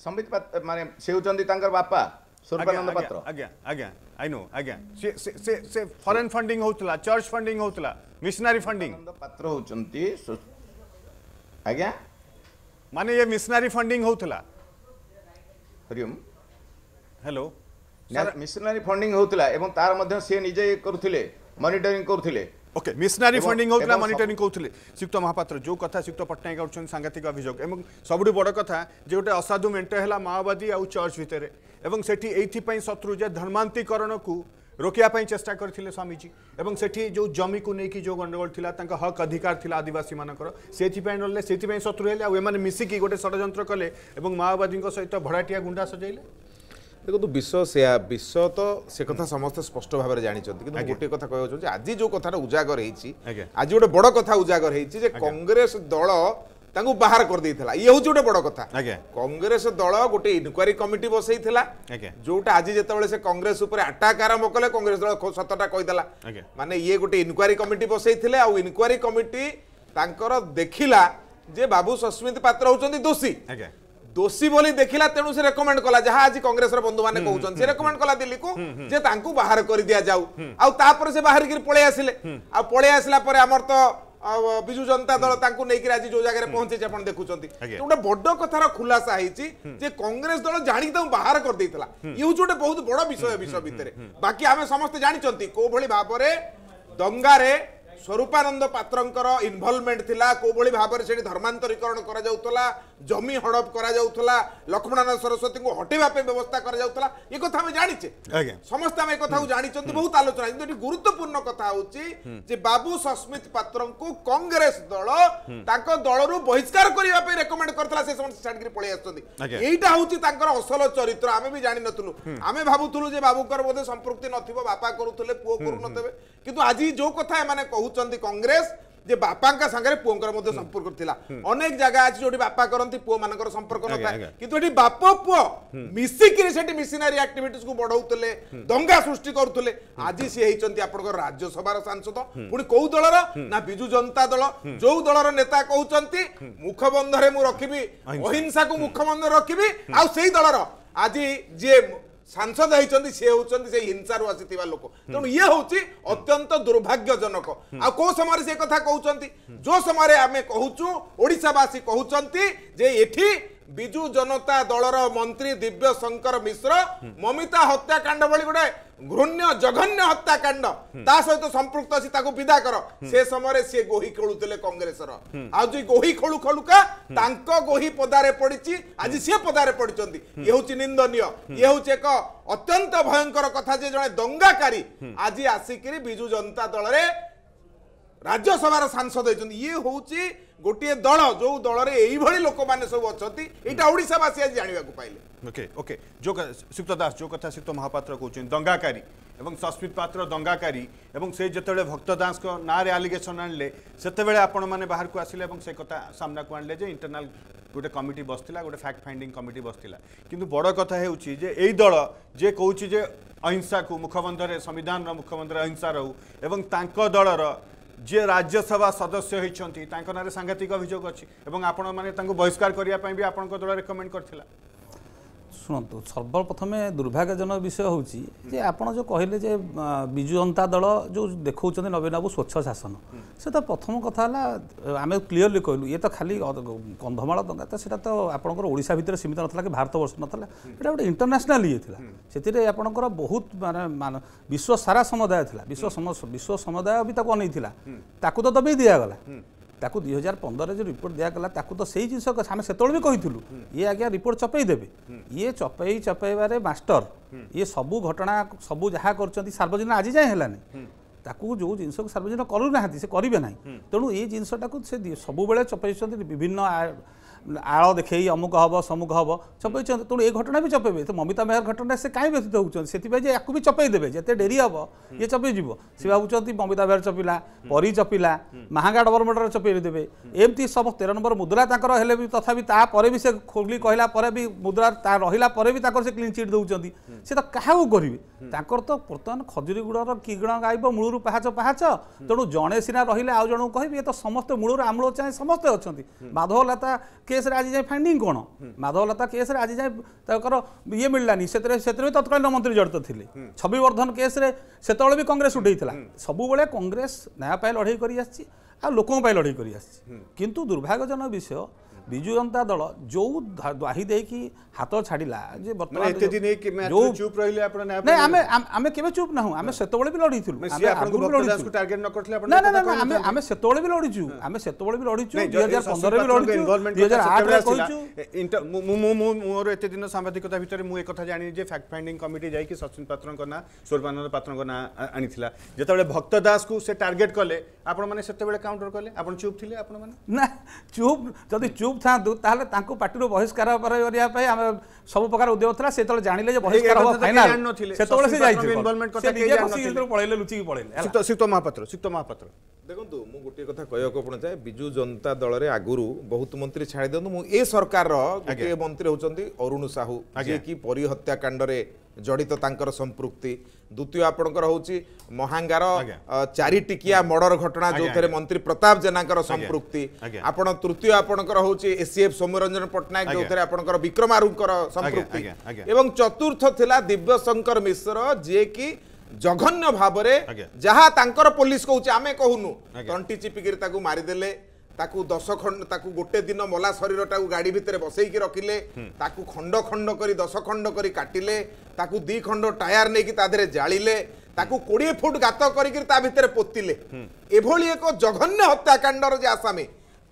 ସମ୍ବିତ ମାନେ ସେ ହେଉଛନ୍ତି ତାଙ୍କର ବାପା ସ୍ୱରୂପାନନ୍ଦ ପାତ୍ର ଆଜ୍ଞା ଆଜ୍ଞା ଆଇ ନୋ ଆଜ୍ଞା ସେ ସେ ସେ ଫରେନ୍ ଫଣ୍ଡିଂ ହେଉଥିଲା ଚର୍ଚ୍ଚ ଫଣ୍ଡିଂ ହେଉଥିଲା ମିଶନାରୀ ଫଣ୍ଡିଂ ପାତ୍ର ହେଉଛନ୍ତି ଆଜ୍ଞା ମାନେ ଇଏ ମିଶନାରୀ ଫଣ୍ଡିଂ ହେଉଥିଲା ହରିଓମ୍ ହ୍ୟାଲୋ ମିଶନାରୀ ଫଣ୍ଡିଂ ହେଉଥିଲା ଏବଂ ତାର ମଧ୍ୟ ସିଏ ନିଜେ କରୁଥିଲେ ମନିଟରିଂ କରୁଥିଲେ ওকে মিশনারি ফন্ডিং হোক না মনিটরিং কৌলে শ্রীযুক্ত মহাপাত্র যে কথা শ্রীযুক্ত পট্টনাক উঠছেন সাংঘাতিক অভিযোগ এবং সবুঠু বড় কথা যে গোটে অসাধু মেন্ট হল মাওবাদী আউ চর্চ ভিতরে এবং সেটি এইপাই শত্রু যে ধর্মান্তিকরণকু রোকিয়া চেষ্টা করে স্বামীজি এবং সেটি যে জমি কু নেই যে গন্ডগোল লা তাঁর হক অধিকার লা আদিবাসী মানকর সেইপাই রহলে সেইপাই শত্রু হলে আউ এমানে মিশিকি গোটে ষড়যন্ত্র কলে এবং মাওবাদী সহিত ভড়াটিয়া গুন্ডা সজাইলে দেখন্তু বিশ্ব সেয়া বিশ্ব তো সে কথা সমস্তে স্পষ্ট ভাবে জানিছন্তি কিন্তু গোটে কথা কই হচ্ছে আজি যে কথাটা উজাগর হইছি আজি গোটে বড় কথা উজাগর হইছি যে কংগ্রেস দল ତାଙ୍କୁ ବାହାର କରିଦେଇଥିଲା ଇଏ ହେଉଛି ଗୋଟେ ବଡ଼ କଥା କଂଗ୍ରେସ ଦଳ ଗୋଟେ ଇନକ୍ୱାରୀ କମିଟି ବସେଇଥିଲା ଯୋଉଟା ଆଜି ଯେତେବେଳେ ସେ କଂଗ୍ରେସ ଉପରେ ଆଟାକ୍ ଆରମ୍ଭ କଲେ କଂଗ୍ରେସ ଦଳ ସତଟା କହିଦେଲା ମାନେ ଇଏ ଗୋଟେ ଇନକ୍ୱାରୀ କମିଟି ବସେଇଥିଲେ ଆଉ ଇନକ୍ୱାରୀ କମିଟି ତାଙ୍କର ଦେଖିଲା ଯେ ବାବୁ ସସ୍ମିତ ପାତ୍ର ହେଉଛନ୍ତି ଦୋଷୀ দোষী বলে দেখিলা তেমন সে রেকমেন্ড কলা যা আজ কংগ্রেসের বন্ধু মানে কৌন সে রেকমেন্ড কলা দিল্লি কু যে তাঁকু বাহার করে দিয়া যাও আপরে সে বাহারিকি পলাই আসলে আলাই আসলা পরে আমার তো বিজু জনতা দল তাঁকু নেই আজ যে জায়গায় পৌঁছেছে আপনার দেখুছেন গোটে বড় কথার খুলাসা হয়েছি যে কংগ্রেস দল জাণি তাকে বাহার করেদেই ইউজ গোটে বহু বড় বিষয় বিষয় ভিতরে বাকি আমি সমস্ত জাঁচান কোভাবে ভাবে দঙ্গারে ସ୍ୱରୂପାନନ୍ଦ ପାତ୍ରଙ୍କର ଇନଭଲଭମେଣ୍ଟ ଥିଲା କେଉଁଭଳି ଭାବରେ ସେଠି ଧର୍ମାନ୍ତରୀକରଣ କରାଯାଉଥିଲା ଜମି ହଡ଼ପ କରାଯାଉଥିଲା ଲକ୍ଷ୍ମଣାନନ୍ଦ ସରସ୍ୱତୀଙ୍କୁ ହଟେଇବା ପାଇଁ ବ୍ୟବସ୍ଥା କରାଯାଉଥିଲା ଏ କଥା ଆମେ ଜାଣିଛେ ସମସ୍ତେ ଆମେ ଏ କଥାକୁ ଜାଣିଛନ୍ତି ବହୁତ ଆଲୋଚନା କିନ୍ତୁ ଏଠି ଗୁରୁତ୍ୱପୂର୍ଣ୍ଣ କଥା ହେଉଛି ଯେ ବାବୁ ସସ୍ମିତ ପାତ୍ରଙ୍କୁ କଂଗ୍ରେସ ଦଳ ତାଙ୍କ ଦଳରୁ ବହିଷ୍କାର କରିବା ପାଇଁ ରେକମେଣ୍ଡ କରିଥିଲା ସେ ସମସ୍ତେ ଛାଡ଼ିକିରି ପଳେଇ ଆସିଛନ୍ତି ଏଇଟା ହେଉଛି ତାଙ୍କର ଅସଲ ଚରିତ୍ର ଆମେ ବି ଜାଣିନଥିଲୁ ଆମେ ଭାବୁଥିଲୁ ଯେ ବାବୁଙ୍କର ବୋଧେ ସମ୍ପୃକ୍ତି ନଥିବ ବାପା କରୁଥିଲେ ପୁଅ କରୁନଥିବେ କିନ୍ତୁ ଆଜି ଯୋଉ କଥା ଏମାନେ କହୁଛନ୍ତି କହୁଛନ୍ତି କଂଗ୍ରେସ ଯେ ବାପାଙ୍କ ସାଙ୍ଗରେ ପୁଅଙ୍କର ମଧ୍ୟ ସମ୍ପର୍କ ଥିଲା ଅନେକ ଜାଗା ଅଛି ଯୋଉଠି ବାପା କରନ୍ତି ପୁଅମାନଙ୍କର ସମ୍ପର୍କ ନଥାଏ କିନ୍ତୁ ଏଠି ବାପ ପୁଅ ମିଶିକିରି ସେଠି ମିସିନାରୀ ଆକ୍ଟିଭିଟିସ କୁ ବଢ଼ଉଥିଲେ ଦଙ୍ଗା ସୃଷ୍ଟି କରୁଥିଲେ ଆଜି ସିଏ ହେଇଛନ୍ତି ଆପଣଙ୍କର ରାଜ୍ୟସଭାର ସାଂସଦ ପୁଣି କୋଉ ଦଳର ନା ବିଜୁ ଜନତା ଦଳ ଯୋଉ ଦଳର ନେତା କହୁଛନ୍ତି ମୁଖବନ୍ଧରେ ମୁଁ ରଖିବି ଅହିଂସାକୁ ମୁଖବନ୍ଧରେ ରଖିବି ଆଉ ସେଇ ଦଳର ଆଜି ଯିଏ ସାଂସଦ ହେଇଛନ୍ତି ସେ ହେଉଛନ୍ତି ସେ ହିଂସାରୁ ଆସିଥିବା ଲୋକ ତେଣୁ ଇଏ ହେଉଛି ଅତ୍ୟନ୍ତ ଦୁର୍ଭାଗ୍ୟଜନକ ଆଉ କୋଉ ସମୟରେ ସେ କଥା କହୁଛନ୍ତି ଯୋଉ ସମୟରେ ଆମେ କହୁଛୁ ଓଡ଼ିଶାବାସୀ କହୁଛନ୍ତି ଯେ ଏଠି ବିଜୁ ଜନତା ଦଳର ମନ୍ତ୍ରୀ ଦିବ୍ୟ ଶଙ୍କର ମିଶ୍ର ମମିତା ହତ୍ୟାକାଣ୍ଡ ଭଳି ଗୋଟେ ଘୃଣ୍ୟ ଜଘନ୍ୟ ହତ୍ୟାକାଣ୍ଡ ତା ସହିତ ସମ୍ପୃକ୍ତ ଅଛି ତାକୁ ବିଦା କର ସେ ସମୟରେ ସିଏ ଗୋହି ଖେଳୁଥିଲେ କଂଗ୍ରେସର ଆଉ ଯୋଉ ଗୋହି ଖୋଳୁ ଖୋଲୁକା ତାଙ୍କ ଗୋହି ପଦାରେ ପଡିଛି ଆଜି ସେ ପଦାରେ ପଡିଛନ୍ତି ଇଏ ହଉଛି ନିନ୍ଦନୀୟ ଇଏ ହଉଛି ଏକ ଅତ୍ୟନ୍ତ ଭୟଙ୍କର କଥା ଯେ ଜଣେ ଦଙ୍ଗାକାରୀ ଆଜି ଆସିକିରି ବିଜୁ ଜନତା ଦଳରେ ରାଜ୍ୟସଭାର ସାଂସଦ ହେଇଛନ୍ତି ଇଏ ହେଉଛି ଗୋଟିଏ ଦଳ ଯୋଉ ଦଳରେ ଏଇଭଳି ଲୋକମାନେ ସବୁ ଅଛନ୍ତି ଏଇଟା ଓଡ଼ିଶାବାସୀ ଆଜି ଜାଣିବାକୁ ପାଇଲେ ଓକେ ଓକେ ଯୋଉ ସୁକ୍ତ ଦାସ ଯୋଉ କଥା ସୁକ୍ତ ମହାପାତ୍ର କହୁଛନ୍ତି ଦଙ୍ଗାକାରୀ ଏବଂ ସସ୍ମିତ ପାତ୍ର ଦଙ୍ଗାକାରୀ ଏବଂ ସେ ଯେତେବେଳେ ଭକ୍ତ ଦାସଙ୍କ ନାଁରେ ଆଲିଗେସନ୍ ଆଣିଲେ ସେତେବେଳେ ଆପଣମାନେ ବାହାରକୁ ଆସିଲେ ଏବଂ ସେ କଥା ସାମ୍ନାକୁ ଆଣିଲେ ଯେ ଇଣ୍ଟରନାଲ ଗୋଟେ କମିଟି ବସିଥିଲା ଗୋଟେ ଫ୍ୟାକ୍ଟ ଫାଇଣ୍ଡିଂ କମିଟି ବସିଥିଲା କିନ୍ତୁ ବଡ଼ କଥା ହେଉଛି ଯେ ଏଇ ଦଳ ଯେ କହୁଛି ଯେ ଅହିଂସାକୁ ମୁଖବନ୍ଧରେ ସମ୍ବିଧାନର ମୁଖବନ୍ଧରେ ଅହିଂସା ରହୁ ଏବଂ ତାଙ୍କ ଦଳର ଯିଏ ରାଜ୍ୟସଭା ସଦସ୍ୟ ହୋଇଛନ୍ତି ତାଙ୍କ ନାଁରେ ସାଙ୍ଘାତିକ ଅଭିଯୋଗ ଅଛି ଏବଂ ଆପଣମାନେ ତାଙ୍କୁ ବହିଷ୍କାର କରିବା ପାଇଁ ବି ଆପଣଙ୍କ ଦଳ ରେକମେଣ୍ଡ କରିଥିଲା ଶୁଣନ୍ତୁ ସର୍ବପ୍ରଥମେ ଦୁର୍ଭାଗ୍ୟଜନକ ବିଷୟ ହେଉଛି ଯେ ଆପଣ ଯେଉଁ କହିଲେ ଯେ ବିଜୁ ଜନତା ଦଳ ଯେଉଁ ଦେଖାଉଛନ୍ତି ନବୀନ ବାବୁ ସ୍ୱଚ୍ଛ ଶାସନ ସେ ତ ପ୍ରଥମ କଥା ହେଲା ଆମେ କ୍ଲିଅରଲି କହିଲୁ ଇଏ ତ ଖାଲି କନ୍ଧମାଳ ଟଙ୍କା ତ ସେଇଟା ତ ଆପଣଙ୍କର ଓଡ଼ିଶା ଭିତରେ ସୀମିତ ନଥିଲା କି ଭାରତ ବର୍ଷ ନଥିଲା ଏଇଟା ଗୋଟେ ଇଣ୍ଟରନ୍ୟାସନାଲ ଇଏ ଥିଲା ସେଥିରେ ଆପଣଙ୍କର ବହୁତ ମାନେ ବିଶ୍ୱ ସାରା ସମୁଦାୟ ଥିଲା ବିଶ୍ୱ ବିଶ୍ୱ ସମୁଦାୟ ବି ତାକୁ ଅନେଇଥିଲା ତାକୁ ତ ଦବେଇ ଦିଆଗଲା ତାକୁ ଦୁଇ ହଜାର ପନ୍ଦରରେ ଯେଉଁ ରିପୋର୍ଟ ଦିଆଗଲା ତାକୁ ତ ସେଇ ଜିନିଷ ଆମେ ସେତେବେଳେ ବି କହିଥିଲୁ ଇଏ ଆଜ୍ଞା ରିପୋର୍ଟ ଚପେଇ ଦେବେ ଇଏ ଚପେଇ ଚପେଇବାରେ ମାଷ୍ଟର ଇଏ ସବୁ ଘଟଣା ସବୁ ଯାହା କରୁଛନ୍ତି ସାର୍ବଜନୀନ ଆଜି ଯାଏଁ ହେଲାନି ତାକୁ ଯେଉଁ ଜିନିଷକୁ ସାର୍ବଜନୀନ କରୁନାହାନ୍ତି ସେ କରିବେ ନାହିଁ ତେଣୁ ଏଇ ଜିନିଷଟାକୁ ସେ ସବୁବେଳେ ଚପେଇଛନ୍ତି ବିଭିନ୍ନ ଆଳ ଦେଖେଇ ଅମୁକ ହେବ ସମୁକ ହେବ ଚପେଇଛନ୍ତି ତେଣୁ ଏ ଘଟଣା ବି ଚପେଇବେ ତ ମମିତା ମେହର ଘଟଣା ସେ କାହିଁ ବ୍ୟତୀତ ହେଉଛନ୍ତି ସେଥିପାଇଁ ଯେ ୟାକୁ ବି ଚପେଇ ଦେବେ ଯେତେ ଡେରି ହେବ ଇଏ ଚପେଇଯିବ ସେ ଭାବୁଛନ୍ତି ମମିତା ମେହର ଚପିଲା ପରୀ ଚପିଲା ମାହାଙ୍ଗା ଡବଲ ମର୍ଡର ଚପେଇ ଦେବେ ଏମିତି ସବୁ ତେର ନମ୍ବର ମୁଦ୍ରା ତାଙ୍କର ହେଲେ ବି ତଥାପି ତାପରେ ବି ସେ ଖୋଲି କହିଲା ପରେ ବି ମୁଦ୍ରା ତା ରହିଲା ପରେ ବି ତାଙ୍କର ସେ କ୍ଲିନ୍ ଚିଟ୍ ଦେଉଛନ୍ତି ସେ ତ କାହାକୁ କରିବେ ତାଙ୍କର ତ ବର୍ତ୍ତମାନ ଖଜୁରୀ ଗୁଡ଼ର କିଗଣ ଗାଇବ ମୂଳରୁ ପାହାଚ ପାହାଚ ତେଣୁ ଜଣେ ସିନା ରହିଲେ ଆଉ ଜଣଙ୍କୁ କହିବି ଏ ତ ସମସ୍ତେ ମୂଳରୁ ଆମୂଳ ଚାହିଁ ସମସ୍ତେ ଅଛନ୍ତି ମାଧବଲତା କେସ୍ରେ ଆଜି ଯାଏଁ ଫାଇଣ୍ଡିଂ କ'ଣ ମାଧବଲତା କେସ୍ରେ ଆଜି ଯାଏଁ ତାଙ୍କର ଇଏ ମିଳିଲାନି ସେଥିରେ ସେଥିରେ ବି ତତ୍କାଳୀନ ମନ୍ତ୍ରୀ ଜଡ଼ିତ ଥିଲେ ଛବିବର୍ଦ୍ଧନ କେସ୍ରେ ସେତେବେଳେ ବି କଂଗ୍ରେସ ଉଠେଇଥିଲା ସବୁବେଳେ କଂଗ୍ରେସ ନ୍ୟାୟ ପାଇଁ ଲଢ଼େଇ କରିଆସିଛି ଆଉ ଲୋକଙ୍କ ପାଇଁ ଲଢ଼େଇ କରିଆସିଛି କିନ୍ତୁ ଦୁର୍ଭାଗ୍ୟଜନକ ବିଷୟ ବିଜୁ ଜନତା ଦଳ ଯେଉଁ ଦ୍ୱାହି ଦେଇକି ହାତ ଛାଡ଼ିଲା ଯେ ବର୍ତ୍ତମାନ ଆମେ ଆମେ କେବେ ଚୁପ୍ ନାହୁଁ ଆମେ ସେତେବେଳେ ବି ଲଢ଼ିଥିଲୁ ଆମେ ସେତେବେଳେ ବି ଲଢ଼ିଛୁ ଆମେ ସେତେବେଳେ ବି ଲଢ଼ିଛୁ ଦୁଇ ହଜାର ପନ୍ଦରରେ ବି ଲଢ଼ିଛୁ ଦୁଇ ହଜାର ଆଠରେ କହିଛୁ ମୋର ଏତେ ଦିନ ସାମ୍ବାଦିକତା ଭିତରେ ମୁଁ ଏକଥା ଜାଣିଲି ଯେ ଫ୍ୟାକ୍ଟ ଫାଇଣ୍ଡିଂ କମିଟି ଯାଇକି ସଚିନ ପାତ୍ରଙ୍କ ନାଁ ସ୍ୱର୍ବାନନ୍ଦ ପାତ୍ରଙ୍କ ନାଁ ଆଣିଥିଲା ଯେତେବେଳେ ଭକ୍ତ ଦାସକୁ ସେ ଟାର୍ଗେଟ୍ କଲେ ଆପଣମାନେ ସେତେବେଳେ କାଉଣ୍ଟର କଲେ ଆପଣ ଚୁପ୍ ଥିଲେ ଆପଣମାନେ ନା ଚୁପ୍ ଯଦି ଚୁପ୍ ଚୁପ୍ ଥାଆନ୍ତୁ ତାହେଲେ ତାଙ୍କୁ ପାର୍ଟିରୁ ବହିଷ୍କାର କରିବା ପାଇଁ ଆମେ ସବୁ ପ୍ରକାର ଉଦ୍ୟମ ଥିଲା ସେତେବେଳେ ଜାଣିଲେ ଯେ ବହିଷ୍କାର ହେବ ଫାଇନାଲ ସେତେବେଳେ ସେ ଯାଇଥିଲେ ପଳେଇଲେ ଲୁଚିକି ପଳେଇଲେ ସିତ ମହାପାତ୍ର ସିତ ମହାପାତ୍ର ଦେଖନ୍ତୁ ମୁଁ ଗୋଟିଏ କଥା କହିବାକୁ ଆପଣ ଚାହେଁ ବିଜୁ ଜନତା ଦଳରେ ଆଗରୁ ବହୁତ ମନ୍ତ୍ରୀ ଛାଡ଼ି ଦିଅନ୍ତୁ ମୁଁ ଏ ସରକାରର ଗୋଟିଏ ମନ୍ତ୍ରୀ ହେଉଛନ୍ତି ଅରୁଣ ସାହୁ ଯିଏକି ପରୀ ହତ୍ୟାକାଣ୍ଡରେ ଜଡ଼ିତ ତାଙ୍କର ସମ୍ପୃକ୍ତି ଦ୍ୱିତୀୟ ଆପଣଙ୍କର ହେଉଛି ମହାଙ୍ଗାର ଚାରିଟିକିଆ ମର୍ଡର ଘଟଣା ଯେଉଁଥିରେ ମନ୍ତ୍ରୀ ପ୍ରତାପ ଜେନାଙ୍କର ସମ୍ପୃକ୍ତି ଆପଣ ତୃତୀୟ ଆପଣଙ୍କର ହେଉଛି ଏସିଏଫ୍ ସୌମ୍ୟରଞ୍ଜନ ପଟ୍ଟନାୟକ ଯେଉଁଥିରେ ଆପଣଙ୍କର ବିକ୍ରମାରୁଙ୍କର ସମ୍ପୃକ୍ତି ଏବଂ ଚତୁର୍ଥ ଥିଲା ଦିବ୍ୟଶଙ୍କର ମିଶ୍ର ଯିଏକି ଜଘନ୍ୟ ଭାବରେ ଯାହା ତାଙ୍କର ପୋଲିସ କହୁଛି ଆମେ କହୁନୁ ତଣ୍ଟି ଚିପିକିରି ତାକୁ ମାରିଦେଲେ ତାକୁ ଦଶ ଖଣ୍ଡ ତାକୁ ଗୋଟେ ଦିନ ମଲା ଶରୀରଟାକୁ ଗାଡ଼ି ଭିତରେ ବସେଇକି ରଖିଲେ ତାକୁ ଖଣ୍ଡ ଖଣ୍ଡ କରି ଦଶ ଖଣ୍ଡ କରି କାଟିଲେ ତାକୁ ଦୁଇ ଖଣ୍ଡ ଟାୟାର ନେଇକି ତା ଦେହରେ ଜାଳିଲେ ତାକୁ କୋଡ଼ିଏ ଫୁଟ ଗାତ କରିକି ତା ଭିତରେ ପୋତିଲେ ଏଭଳି ଏକ ଜଘନ୍ୟ ହତ୍ୟାକାଣ୍ଡର ଯେ ଆସାମୀ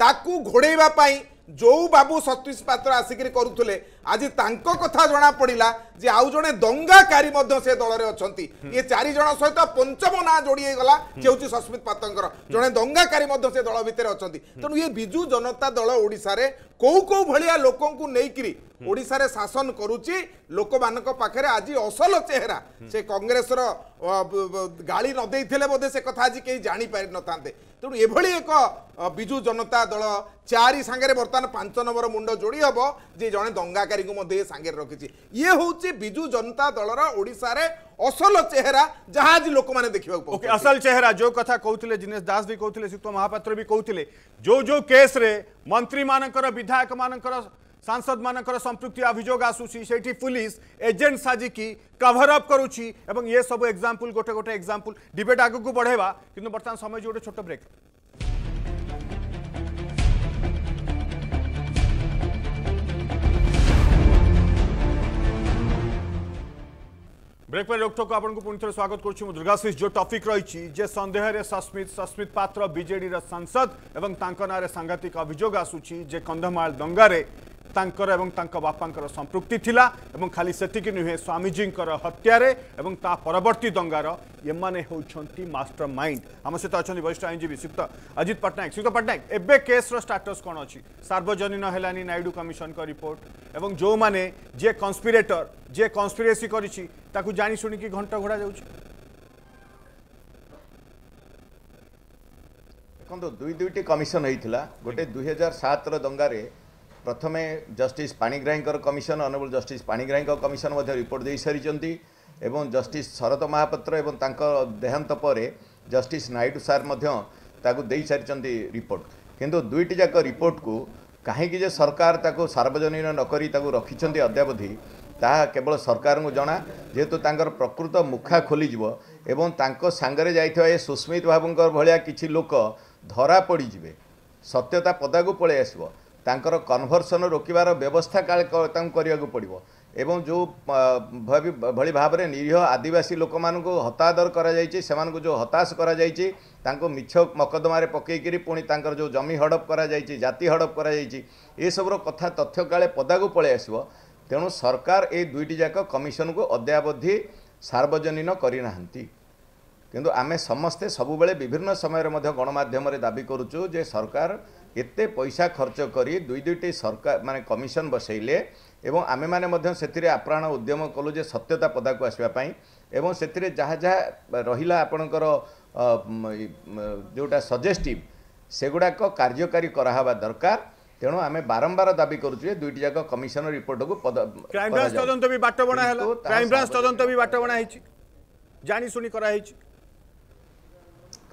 ତାକୁ ଘୋଡ଼େଇବା ପାଇଁ ଯେଉଁ ବାବୁ ସତୀଶ ପାତ୍ର ଆସିକିରି କରୁଥିଲେ আজি তাঙ্ক কথা জনা পড়িলা যে আউ জনে দঙ্গাকারী মধ্য সে দলরে অছন্তি এ চারি জন সহিত পঞ্চম না জড়িয়ে গলা যে হচ্ছে সস্মিত পাত্রঙ্কর জনে দঙ্গাকারী মধ্য সে দল ভিতরে অছন্তি তেণু ইয়ে বিজু জনতা দল ওড়িশারে কেউ কেউ ভলিয়া লোকଙ୍କୁ নেইকিরি ওড়িশারে শাসন করুচি ଲୋକମାନଙ୍କ ପାଖରେ ଆଜି ଅସଲ ଚେହେରା ସେ କଂଗ୍ରେସର ଗାଳି ନ ଦେଇଥିଲେ ବୋଧେ ସେ କଥା ଆଜି କେହି ଜାଣିପାରିନଥାନ୍ତେ ତେଣୁ ଏଭଳି ଏକ ବିଜୁ ଜନତା ଦଳ ଚାରି ସାଙ୍ଗରେ ବର୍ତ୍ତମାନ ପାଞ୍ଚ ନମ୍ବର ମୁଣ୍ଡ ଯୋଡ଼ି ହେବ ଯେ ଜଣେ ଦଙ୍ଗାକାରୀ अधिकारी को सांगे रखी ये हूँ विजु जनता दल रे असल चेहरा जहाज लोक मैंने देखा okay, असल चेहरा जो कथा कहते जिनेश दास भी कहते सुक्त महापात्र भी कहते जो जो केस रे मंत्री मान विधायक मान सांसद मान संप्रति अभोग आसूसी पुलिस एजेंट साजिकी कवरअप करुच्ची सब एक्जामपल गोटे गोटे एक्जामपल डिबेट आगे बढ़ेगा कितना बर्तमान समय जो गोटे छोट ब्रेक ब्रेक पर रोकटोक आपको पुणि थे स्वागत कर दुर्गाशीष जो टॉपिक रही सन्देहर सस्मित सस्मित पात्र विजेर सांसद और सांघातिक अभोग आसूँ कंधमाल दंगे ତାଙ୍କର ଏବଂ ତାଙ୍କ ବାପାଙ୍କର ସମ୍ପୃକ୍ତି ଥିଲା ଏବଂ ଖାଲି ସେତିକି ନୁହେଁ ସ୍ୱାମୀଜୀଙ୍କର ହତ୍ୟାରେ ଏବଂ ତା ପରବର୍ତ୍ତୀ ଦଙ୍ଗାର ଏମାନେ ହେଉଛନ୍ତି ମାଷ୍ଟର ମାଇଣ୍ଡ ଆମ ସହିତ ଅଛନ୍ତି ବରିଷ୍ଠ ଆଇନଜୀବୀ ଶ୍ରୀଯୁକ୍ତ ଅଜିତ ପଟ୍ଟନାୟକ ଶ୍ରୀଯୁକ୍ତ ପଟ୍ଟନାୟକ ଏବେ କେସ୍ର ଷ୍ଟାଟସ୍ କ'ଣ ଅଛି ସାର୍ବଜନୀନ ହେଲାନି ନାଇଡୁ କମିଶନଙ୍କ ରିପୋର୍ଟ ଏବଂ ଯେଉଁମାନେ ଯିଏ କନ୍ସପିରେଟର ଯିଏ କନ୍ସପିରେସି କରିଛି ତାକୁ ଜାଣିଶୁଣିକି ଘଣ୍ଟ ଘୋଡ଼ା ଯାଉଛି ଦେଖନ୍ତୁ ଦୁଇ ଦୁଇଟି କମିଶନ ହେଇଥିଲା ଗୋଟେ ଦୁଇ ହଜାର ସାତର ଦଙ୍ଗାରେ ପ୍ରଥମେ ଜଷ୍ଟିସ୍ ପାଣିଗ୍ରାହୀଙ୍କର କମିଶନ ଅନରେବୁଲ୍ ଜଷ୍ଟିସ୍ ପାଣିଗ୍ରାହୀଙ୍କ କମିଶନ ମଧ୍ୟ ରିପୋର୍ଟ ଦେଇସାରିଛନ୍ତି ଏବଂ ଜଷ୍ଟିସ୍ ଶରତ ମହାପାତ୍ର ଏବଂ ତାଙ୍କ ଦେହାନ୍ତ ପରେ ଜଷ୍ଟିସ୍ ନାଇଡୁ ସାର୍ ମଧ୍ୟ ତାକୁ ଦେଇସାରିଛନ୍ତି ରିପୋର୍ଟ କିନ୍ତୁ ଦୁଇଟି ଯାକ ରିପୋର୍ଟକୁ କାହିଁକି ଯେ ସରକାର ତାକୁ ସାର୍ବଜନୀନ ନକରି ତାକୁ ରଖିଛନ୍ତି ଅଦ୍ୟାବଧି ତାହା କେବଳ ସରକାରଙ୍କୁ ଜଣା ଯେହେତୁ ତାଙ୍କର ପ୍ରକୃତ ମୁଖା ଖୋଲିଯିବ ଏବଂ ତାଙ୍କ ସାଙ୍ଗରେ ଯାଇଥିବା ଏ ସୁସ୍ମିତ ବାବୁଙ୍କ ଭଳିଆ କିଛି ଲୋକ ଧରା ପଡ଼ିଯିବେ ସତ୍ୟତା ପଦାକୁ ପଳାଇ ଆସିବ ତାଙ୍କର କନଭର୍ସନ୍ ରୋକିବାର ବ୍ୟବସ୍ଥା କାଳେ ତାଙ୍କୁ କରିବାକୁ ପଡ଼ିବ ଏବଂ ଯେଉଁ ଭଳି ଭାବରେ ନିରୀହ ଆଦିବାସୀ ଲୋକମାନଙ୍କୁ ହତାଦର କରାଯାଇଛି ସେମାନଙ୍କୁ ଯେଉଁ ହତାଶ କରାଯାଇଛି ତାଙ୍କୁ ମିଛ ମକଦ୍ଦମାରେ ପକାଇକରି ପୁଣି ତାଙ୍କର ଯେଉଁ ଜମି ହଡ଼ପ କରାଯାଇଛି ଜାତି ହଡ଼ପ କରାଯାଇଛି ଏସବୁର କଥା ତଥ୍ୟ କାଳେ ପଦାକୁ ପଳାଇ ଆସିବ ତେଣୁ ସରକାର ଏଇ ଦୁଇଟି ଯାକ କମିଶନକୁ ଅଦ୍ୟାବଧି ସାର୍ବଜନୀନ କରିନାହାନ୍ତି କିନ୍ତୁ ଆମେ ସମସ୍ତେ ସବୁବେଳେ ବିଭିନ୍ନ ସମୟରେ ମଧ୍ୟ ଗଣମାଧ୍ୟମରେ ଦାବି କରୁଛୁ ଯେ ସରକାର ଏତେ ପଇସା ଖର୍ଚ୍ଚ କରି ଦୁଇ ଦୁଇଟି ସରକାର ମାନେ କମିଶନ ବସାଇଲେ ଏବଂ ଆମେମାନେ ମଧ୍ୟ ସେଥିରେ ଆପ୍ରାଣ ଉଦ୍ୟମ କଲୁ ଯେ ସତ୍ୟତା ପଦାକୁ ଆସିବା ପାଇଁ ଏବଂ ସେଥିରେ ଯାହା ଯାହା ରହିଲା ଆପଣଙ୍କର ଯେଉଁଟା ସଜେଷ୍ଟିଭ୍ ସେଗୁଡ଼ାକ କାର୍ଯ୍ୟକାରୀ କରାହବା ଦରକାର ତେଣୁ ଆମେ ବାରମ୍ବାର ଦାବି କରୁଛୁ ଯେ ଦୁଇଟି ଯାକ କମିଶନ ରିପୋର୍ଟକୁ କ୍ରାଇମବ୍ରାଞ୍ଚ ତଦନ୍ତ ବି ବାଟବଣା ହେଲା କ୍ରାଇମବ୍ରାଞ୍ଚ ତଦନ୍ତ ବି ବାଟବଣା ହେଇଛି ଜାଣିଶୁଣି କରାହେଇଛି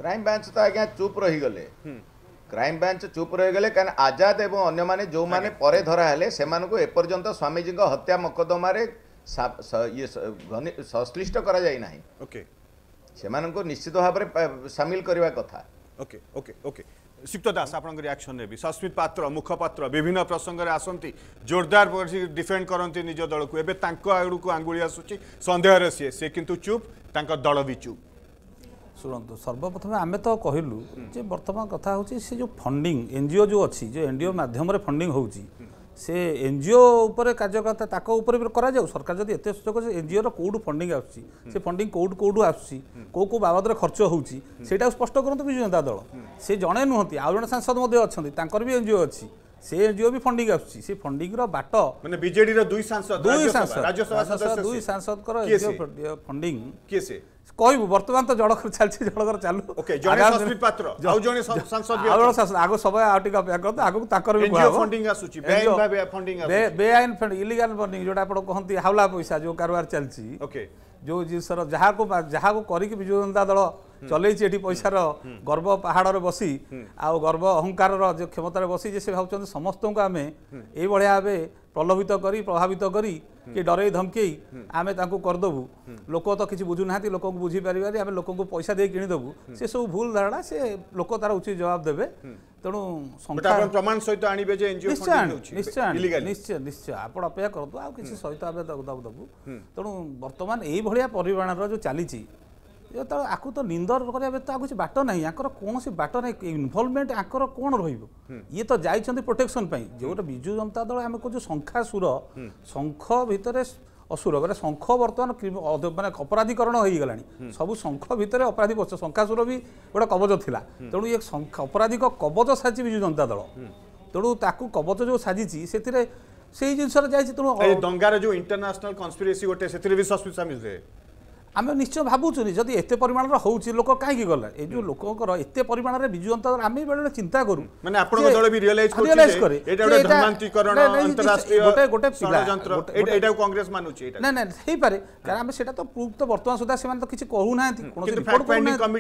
କ୍ରାଇମବ୍ରାଞ୍ଚ ତ ଆଜ୍ଞା ଚୁପ୍ ରହିଗଲେ ହୁଁ ক্রাইম ব্রাঞ্চ চুপ রয়েগলে কারণ আজাদ এবং অন্যমানে যে পরে ধরা হলে সে এপর্যন্ত স্বামীজী হত্যা মকদ্দমার সংশ্লিষ্ট করা যাই না সে নিশ্চিত ভাবে সামিল করা কথা ওকে ওকে ওকে ସିକ୍ତ ଦାସ ଆପଣଙ୍କ ରିଆକ୍ସନ୍ ନେବି ସସ୍ମିତ ପାତ୍ର ମୁଖପାତ୍ର ବିଭିନ୍ନ ପ୍ରସଙ୍ଗରେ ଆସନ୍ତି ଜୋରଦାର ଡିଫେଣ୍ଡ କରନ୍ତି ନିଜ ଦଳକୁ ଏବେ ତାଙ୍କ ଆଡ଼କୁ ଆଙ୍ଗୁଳି ଆସୁଛି ସନ୍ଦେହରେ ସିଏ ସେ କିନ୍ତୁ ଚୁପ୍ ତାଙ୍କ ଦଳ ବି ଚୁପ୍ ଶୁଣନ୍ତୁ ସର୍ବପ୍ରଥମେ ଆମେ ତ କହିଲୁ ଯେ ବର୍ତ୍ତମାନ କଥା ହେଉଛି ସେ ଯେଉଁ ଫଣ୍ଡିଂ ଏନ୍ଜିଓ ଯେଉଁ ଅଛି ଯେଉଁ ଏନ୍ଜିଓ ମାଧ୍ୟମରେ ଫଣ୍ଡିଂ ହେଉଛି ସେ ଏନ୍ଜିଓ ଉପରେ କାର୍ଯ୍ୟକର୍ତ୍ତା ତାଙ୍କ ଉପରେ ବି କରାଯାଉ ସରକାର ଯଦି ଏତେ ସୁଯୋଗ ଏନ୍ଜିଓର କେଉଁଠୁ ଫଣ୍ଡିଂ ଆସୁଛି ସେ ଫଣ୍ଡିଂ କେଉଁଠୁ କେଉଁଠୁ ଆସୁଛି କେଉଁ କେଉଁ ବାବଦରେ ଖର୍ଚ୍ଚ ହେଉଛି ସେଇଟାକୁ ସ୍ପଷ୍ଟ କରନ୍ତୁ ବିଜୁ ଜନତା ଦଳ ସେ ଜଣେ ନୁହନ୍ତି ଆଉ ଜଣେ ସାଂସଦ ମଧ୍ୟ ଅଛନ୍ତି ତାଙ୍କର ବି ଏନ୍ଜିଓ ଅଛି ସେ ଏନ୍ଜିଓ ବି ଫଣ୍ଡିଂ ଆସୁଛି ସେ ଫଣ୍ଡିଂର ବାଟ ମାନେ ବିଜେଡ଼ିର ଦୁଇ ସାଂସଦ ଦୁଇ ସାଂସଦ ଦୁଇ ସାଂସଦଙ୍କର ଏନ୍ଜିଓ ଫଣ୍ଡିଂ କିଏ ସେ କହିବୁ ବର୍ତ୍ତମାନ ତ ଜଳକର ଚାଲିଛି ଜଳକର ଚାଲୁ ଆଗ ସଭା ଆଉ ଟିକେ ଅପେକ୍ଷା କରନ୍ତୁ ଆଗକୁ ତାଙ୍କର ବି ବେଆଇନ ଫଣ୍ଡିଂ ଇଲିଗାଲ ଫଣ୍ଡିଂ ଯୋଉଟା ଆପଣ କହନ୍ତି ହାଉଲା ପଇସା ଯୋଉ କାରବାର ଚାଲିଛି ଯୋଉ ଜିନିଷର ଯାହାକୁ ଯାହାକୁ କରିକି ବିଜୁ ଜନତା ଦଳ ଚଲେଇଛି ଏଠି ପଇସାର ଗର୍ବ ପାହାଡ଼ରେ ବସି ଆଉ ଗର୍ବ ଅହଙ୍କାରର ଯେଉଁ କ୍ଷମତାରେ ବସି ଯେ ସେ ଭାବୁଛନ୍ତି ସମସ୍ତଙ୍କୁ ଆମେ ଏଇଭଳିଆ ଭାବେ ପ୍ରଲୋଭିତ କରି ପ୍ରଭାବିତ କରି କି ଡରେଇ ଧମକେଇ ଆମେ ତାଙ୍କୁ କରିଦେବୁ ଲୋକ ତ କିଛି ବୁଝୁନାହାନ୍ତି ଲୋକଙ୍କୁ ବୁଝିପାରିବାନି ଆମେ ଲୋକଙ୍କୁ ପଇସା ଦେଇ କିଣିଦେବୁ ସେ ସବୁ ଭୁଲ ଧାରଣା ସେ ଲୋକ ତାର ଉଚିତ ଜବାବ ଦେବେ ତେଣୁ ପ୍ରମାଣ ସହିତ ଆଣିବେ ଯେ ନିଶ୍ଚୟ ନିଶ୍ଚୟ ନିଶ୍ଚୟ ନିଶ୍ଚୟ ଆପଣ ଅପେକ୍ଷା କରନ୍ତୁ ଆଉ କିଛି ସହିତ ଆମେ ଦେବୁ ତେଣୁ ବର୍ତ୍ତମାନ ଏଇଭଳିଆ ପରିମାଣର ଯେଉଁ ଚାଲିଛି ଯେତେବେଳେ ଆକୁ ତ ନିନ୍ଦର କରିବା ଆଉ କିଛି ବାଟ ନାହିଁ ଆଙ୍କର କୌଣସି ବାଟ ନାହିଁ ଇନଭଲଭମେଣ୍ଟ ଆଙ୍କର କ'ଣ ରହିବ ଇଏ ତ ଯାଇଛନ୍ତି ପ୍ରୋଟେକ୍ସନ୍ ପାଇଁ ଯେଉଁ ଗୋଟେ ବିଜୁ ଜନତା ଦଳ ଆମେ କହୁଛୁ ଶଙ୍ଖା ସୁର ଶଙ୍ଖ ଭିତରେ ଅସୁର ମାନେ ଶଙ୍ଖ ବର୍ତ୍ତମାନ ମାନେ ଅପରାଧୀକରଣ ହେଇଗଲାଣି ସବୁ ଶଙ୍ଖ ଭିତରେ ଅପରାଧୀ ବସ ଶଙ୍ଖାସୁର ବି ଗୋଟେ କବଚ ଥିଲା ତେଣୁ ଇଏ ଅପରାଧିକ କବଚ ସାଜିଛି ବିଜୁ ଜନତା ଦଳ ତେଣୁ ତାକୁ କବଚ ଯେଉଁ ସାଜିଛି ସେଥିରେ ସେଇ ଜିନିଷରେ ଯାଇଛି ତେଣୁ ଡଙ୍ଗାରେ ଯେଉଁ ଇଣ୍ଟରନ୍ୟାସନାଲ କନ୍ସପିରେସି ଗୋଟେ ସେଥିରେ ବି ସସ୍ମିତ ସାମିଲ আমি নিশ্চয় ভাবুছু যদি এতে পরিমাণর হচ্ছে লোক কাহি গলা এই যে লোকর এতে পরিমাণের বিজু জনতা দল আমি বেড়ে চিন্তা করু মানে আপনার দল বি রিয়ালাইজ করে রিয়ালাইজ করে এটা গোটে ধর্মান্তরিকরণ আন্তরাষ্ট্রীয় গোটে গোটে ষড়যন্ত্র এটা কংগ্রেস মানুছে এটা না না হেই পারে কারণ আমি সেটা তো প্রুফ তো বর্তমান সুদা সেমান তো কিছু কহু না আমি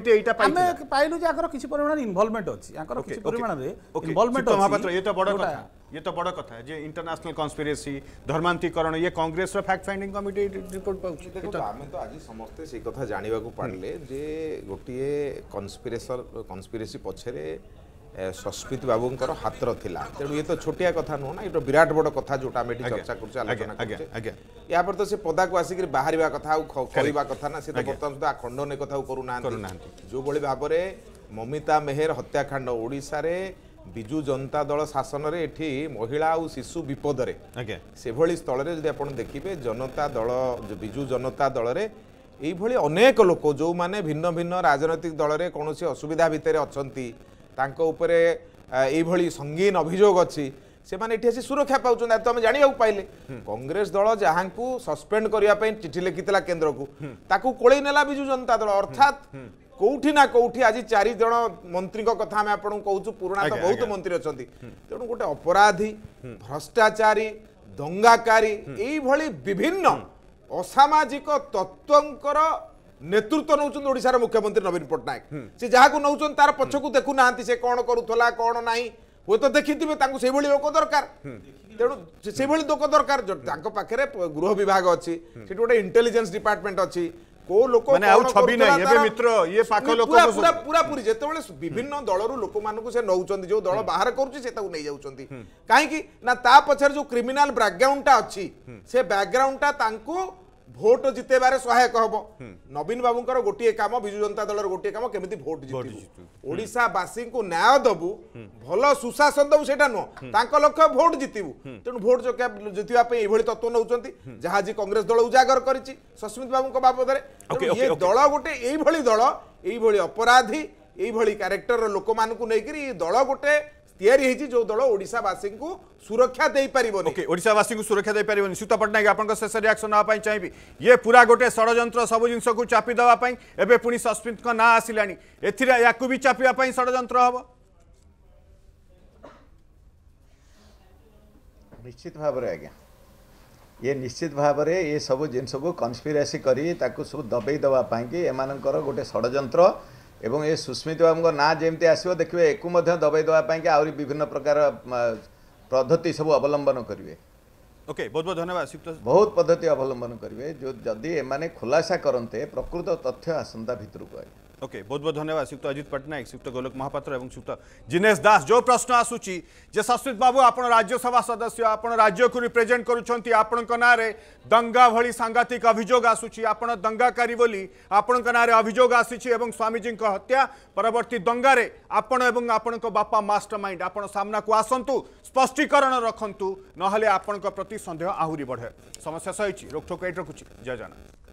পাইলু যে আকর কিছু পরিমাণের ইনভলভমেন্ট আছে কিছু পরিমাণের ইনভলভমেন্ট আছে বড় কথা ये तो बड़ कथा जे इंटरनेशनल कन्स्पिरेसी धर्मांतरीकरण ये कांग्रेस रो फैक्ट फाइंडिंग कमिटी रिपोर्ट पाउछि देखो आमे तो आज समस्त से कथा जानिबा को पाड़ले जे गोटिए कन्स्पिरेसर कन्स्पिरेसी पछरे সস্মিত বাবুঙ্কর হাতর লা তেমন ইয়ে তো ছোটিয়া কথা নুহ না এটা বিরাট বড় কথা যেটা আমি এটি চর্চা করছি আলোচনা করছি ইয়াপরে তো সে পদাকু আসিকি বাহারা কথা কহবা কথা না সে তো বর্তমান সুদ্ধা খণ্ডন কথা করু না যেভাবে ভাবে মমিতা মেহের হত্যাকাণ্ড ওড়শার ବିଜୁ ଜନତା ଦଳ ଶାସନରେ ଏଠି ମହିଳା ଆଉ ଶିଶୁ ବିପଦରେ ଆଜ୍ଞା ସେଭଳି ସ୍ଥଳରେ ଯଦି ଆପଣ ଦେଖିବେ ଜନତା ଦଳ ବିଜୁ ଜନତା ଦଳରେ ଏଇଭଳି ଅନେକ ଲୋକ ଯେଉଁମାନେ ଭିନ୍ନ ଭିନ୍ନ ରାଜନୈତିକ ଦଳରେ କୌଣସି ଅସୁବିଧା ଭିତରେ ଅଛନ୍ତି ତାଙ୍କ ଉପରେ ଏଇଭଳି ସଙ୍ଗୀନ ଅଭିଯୋଗ ଅଛି ସେମାନେ ଏଠି ଆସି ସୁରକ୍ଷା ପାଉଛନ୍ତି ଆଉ ତ ଆମେ ଜାଣିବାକୁ ପାଇଲେ କଂଗ୍ରେସ ଦଳ ଯାହାଙ୍କୁ ସସ୍ପେଣ୍ଡ କରିବା ପାଇଁ ଚିଠି ଲେଖିଥିଲା କେନ୍ଦ୍ରକୁ ତାକୁ କୋଳେଇ ନେଲା ବିଜୁ ଜନତା ଦଳ ଅର୍ଥାତ୍ কোটি না কোটি আজ চারিজন মন্ত্রী কথা আমি আপনার কৌছু পুরোনা তো বহুত মন্ত্রী অনেক তেমন গোটে অপরাধী ভ্রষ্টাচারী দঙ্গাকারী এইভাবে বিভিন্ন অসামাজিক তত্ত্বঙ্কর নেতৃত্ব নৌছেন ওড়িশার মুখ্যমন্ত্রী নবীন পট্টনাক সে যা নৌছেন তার পছকু দেখু না সে কোণ করুলা কোণ নাই ହୁଏତ ଦେଖିଥିବେ ତାଙ୍କୁ ସେଇଭଳି ଲୋକ ଦରକାର ତେଣୁ ସେଇଭଳି ଲୋକ ଦରକାର ତାଙ୍କ ପାଖରେ ଗୃହ ବିଭାଗ ଅଛି ସେଠି ଗୋଟେ ଇଣ୍ଟେଲିଜେନ୍ସ ଡିପାର୍ଟମେଣ୍ଟ ଅଛି କୋଉ ଲୋକ ମାନେ ଆଉ ଛବି ନାହିଁ ଏବେ ମିତ୍ର ଇଏ ପାଖ ଲୋକ ପୁରା ପୁରା ପୁରି ଯେତେବେଳେ ବିଭିନ୍ନ ଦଳରୁ ଲୋକମାନଙ୍କୁ ସେ ନଉଛନ୍ତି ଯୋଉ ଦଳ ବାହାର କରୁଛି ସେ ତାକୁ ନେଇଯାଉଛନ୍ତି କାହିଁକି ନା ତା ପଛରେ ଯୋଉ କ୍ରିମିନାଲ ବ୍ୟାକଗ୍ରାଉଣ୍ଡଟା ଅଛି ସେ ବ୍ୟାକଗ୍ରାଉଣ୍ଡଟା ତାଙ୍କୁ ଭୋଟ ଜିତେଇବାରେ ସହାୟକ ହବ ନବୀନ ବାବୁଙ୍କର ଗୋଟିଏ କାମ ବିଜୁ ଜନତା ଦଳର ଗୋଟିଏ କାମ କେମିତି ଭୋଟ ଜିତିବୁ ଓଡ଼ିଶାବାସୀଙ୍କୁ ନ୍ୟାୟ ଦବୁ ଭଲ ସୁଶାସନ ଦବୁ ସେଇଟା ନୁହଁ ତାଙ୍କ ଲକ୍ଷ୍ୟ ଭୋଟ ଜିତିବୁ ତେଣୁ ଭୋଟ ଜିତିବା ପାଇଁ ଏଭଳି ତତ୍ତ୍ୱ ନେଉଛନ୍ତି ଯାହା ଆଜି କଂଗ୍ରେସ ଦଳ ଉଜାଗର କରିଛି ସସ୍ମିତ ବାବୁଙ୍କ ବାବଦରେ ଏ ଦଳ ଗୋଟେ ଏଇଭଳି ଦଳ ଏଇଭଳି ଅପରାଧୀ ଏଇଭଳି କ୍ୟାରେକ୍ଟରର ଲୋକମାନଙ୍କୁ ନେଇକିରି ଏଇ ଦଳ ଗୋଟେ ତିଆରି ହେଇଛି ଯୋଉ ଦଳ ଓଡ଼ିଶାବାସୀଙ୍କୁ ସୁରକ୍ଷା ଦେଇପାରିବନି ଓକେ ଓଡ଼ିଶାବାସୀଙ୍କୁ ସୁରକ୍ଷା ଦେଇପାରିବନି ସୀତା ପଟ୍ଟନାୟକ ଆପଣଙ୍କ ଶେଷ ରିଆକ୍ସନ୍ ନେବା ପାଇଁ ଚାହିଁବି ଇଏ ପୁରା ଗୋଟେ ଷଡ଼ଯନ୍ତ୍ର ସବୁ ଜିନିଷକୁ ଚାପି ଦେବା ପାଇଁ ଏବେ ପୁଣି ସସ୍ମିତଙ୍କ ନାଁ ଆସିଲାଣି ଏଥିରେ ୟାକୁ ବି ଚାପିବା ପାଇଁ ଷଡ଼ଯନ୍ତ୍ର ହେବ ନିଶ୍ଚିତ ଭାବରେ ଆଜ୍ଞା ଇଏ ନିଶ୍ଚିତ ଭାବରେ ଏସବୁ ଜିନିଷକୁ କନସ୍ପିରାସି କରି ତାକୁ ସବୁ ଦବେଇ ଦେବା ପାଇଁକି ଏମାନଙ୍କର ଗୋଟେ ଷଡ଼ଯନ୍ତ୍ର ଏବଂ ଏ ସୁସ୍ମିତ ବାବୁଙ୍କ ନାଁ ଯେମିତି ଆସିବ ଦେଖିବେ ଏକୁ ମଧ୍ୟ ଦବାଇ ଦେବା ପାଇଁକି ଆହୁରି ବିଭିନ୍ନ ପ୍ରକାର ପଦ୍ଧତି ସବୁ ଅବଲମ୍ବନ କରିବେ ଓକେ ବହୁତ ବହୁତ ଧନ୍ୟବାଦ ବହୁତ ପଦ୍ଧତି ଅବଲମ୍ବନ କରିବେ ଯଦି ଏମାନେ ଖୁଲାସା କରନ୍ତେ ପ୍ରକୃତ ତଥ୍ୟ ଆସନ୍ତା ଭିତରକୁ ଆଜ୍ଞା ઓકે બહુત બહુત ધન્યવાદ શ્રીયુક્ત અજીત પટનાયક શ્રીયુક્ત ગોલક મહાપાત્ર ଏବଂ ଶ୍ରୀયુକ୍ତ ଜିନେଶ ଦାସ ଯେଉଁ ପ୍ରଶ୍ନ ଆସୁଛି ଯେ ଶଶ୍ୱିତ ବାବୁ ଆପଣ ରାଜ୍ୟସଭା ସଦସ୍ୟ ଆପଣ ରାଜ୍ୟକୁ ରିପ୍ରେଜେଣ୍ଟ କରୁଛନ୍ତି ଆପଣଙ୍କ ନାଁରେ ଦଙ୍ଗା ଭଳି ସାଂଘାତିକ ଅଭିଯୋଗ ଆସୁଛି ଆପଣ ଦଙ୍ଗାକାରୀ ବୋଲି ଆପଣଙ୍କ ନାଁରେ ଅଭିଯୋଗ ଆସିଛି ଏବଂ ସ୍ୱାମୀଜୀଙ୍କ ହତ୍ୟା ପରବର୍ତ୍ତୀ ଦଙ୍ଗାରେ ଆପଣ ଏବଂ ଆପଣଙ୍କ ବାପା ମାଷ୍ଟର ମାଇଣ୍ଡ ଆପଣ ସାମ୍ନାକୁ ଆସନ୍ତୁ ସ୍ପଷ୍ଟୀକରଣ ରଖନ୍ତୁ ନହେଲେ ଆପଣଙ୍କ ପ୍ରତି ସନ୍ଦେହ ଆହୁରି ବଢ଼େ ସମସ୍ୟା ସହିଛି ରୋକଠୋକ ଏଇଠି ରଖୁଛି ଜୟ ଜଗନ୍ନାଥ